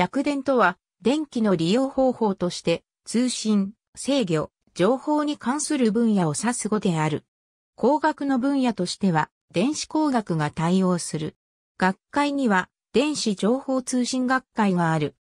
弱電とは、電気の利用方法として、通信、制御、情報に関する分野を指す語である。工学の分野としては、電子工学が対応する。学会には、電子情報通信学会がある。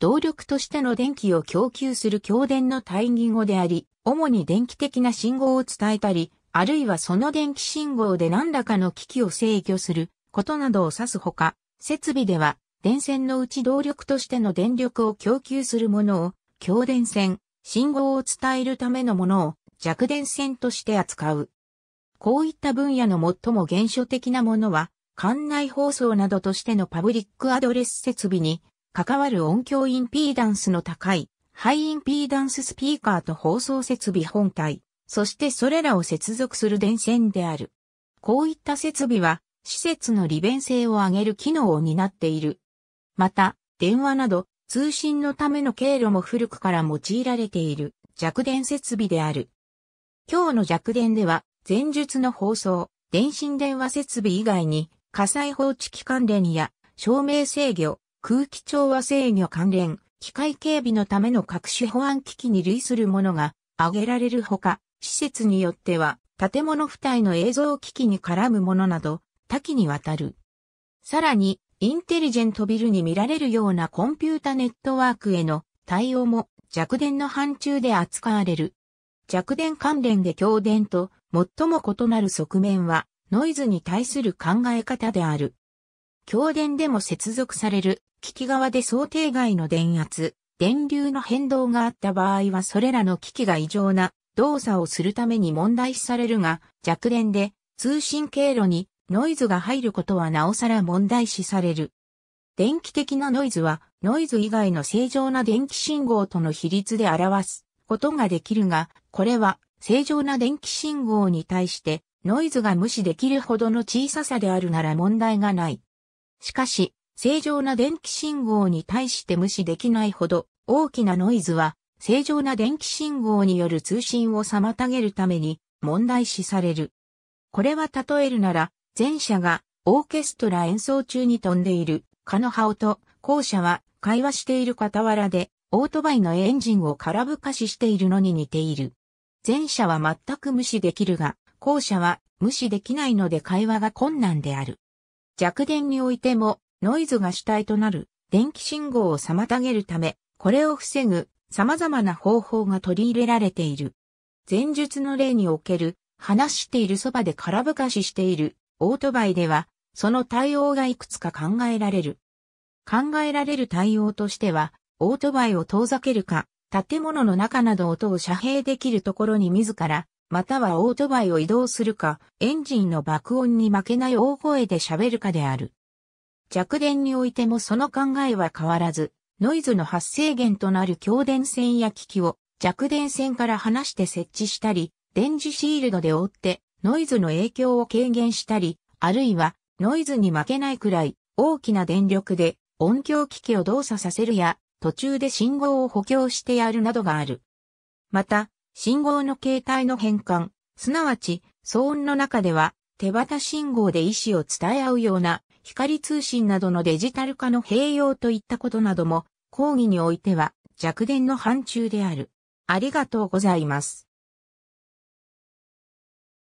動力としての電気を供給する供電の対義語であり、主に電気的な信号を伝えたり、あるいはその電気信号で何らかの機器を制御することなどを指すほか、設備では電線のうち動力としての電力を供給するものを、強電線、信号を伝えるためのものを弱電線として扱う。こういった分野の最も原初的なものは、館内放送などとしてのパブリックアドレス設備に関わる音響インピーダンスの高い、ハイインピーダンススピーカーと放送設備本体、そしてそれらを接続する電線である。こういった設備は、施設の利便性を上げる機能を担っている。また、電話など、通信のための経路も古くから用いられている弱電設備である。今日の弱電では、前述の放送、電信電話設備以外に、火災報知器関連や、照明制御、空気調和制御関連、機械警備のための各種保安機器に類するものが挙げられるほか、施設によっては、建物付帯の映像機器に絡むものなど、多岐にわたる。さらに、インテリジェントビルに見られるようなコンピュータネットワークへの対応も弱電の範疇で扱われる。弱電関連で強電と最も異なる側面はノイズに対する考え方である。強電でも接続される機器側で想定外の電圧、電流の変動があった場合はそれらの機器が異常な動作をするために問題視されるが弱電で通信経路にノイズが入ることはなおさら問題視される。電気的なノイズは、ノイズ以外の正常な電気信号との比率で表すことができるが、これは正常な電気信号に対してノイズが無視できるほどの小ささであるなら問題がない。しかし、正常な電気信号に対して無視できないほど大きなノイズは、正常な電気信号による通信を妨げるために問題視される。これは例えるなら、前者がオーケストラ演奏中に飛んでいる蚊の羽音、後者は会話している傍らでオートバイのエンジンを空ぶかししているのに似ている。前者は全く無視できるが、後者は無視できないので会話が困難である。弱電においてもノイズが主体となる電気信号を妨げるため、これを防ぐ様々な方法が取り入れられている。前述の例における話しているそばで空ぶかししているオートバイでは、その対応がいくつか考えられる。考えられる対応としては、オートバイを遠ざけるか、建物の中など音を遮蔽できるところに自ら、またはオートバイを移動するか、エンジンの爆音に負けない大声で喋るかである。弱電においてもその考えは変わらず、ノイズの発生源となる強電線や機器を弱電線から離して設置したり、電磁シールドで覆ってノイズの影響を軽減したり、あるいはノイズに負けないくらい大きな電力で音響機器を動作させるや、途中で信号を補強してやるなどがある。また、信号の形態の変換、すなわち、騒音の中では、手旗信号で意思を伝え合うような、光通信などのデジタル化の併用といったことなども、講義においては、弱点の範疇である。ありがとうございます。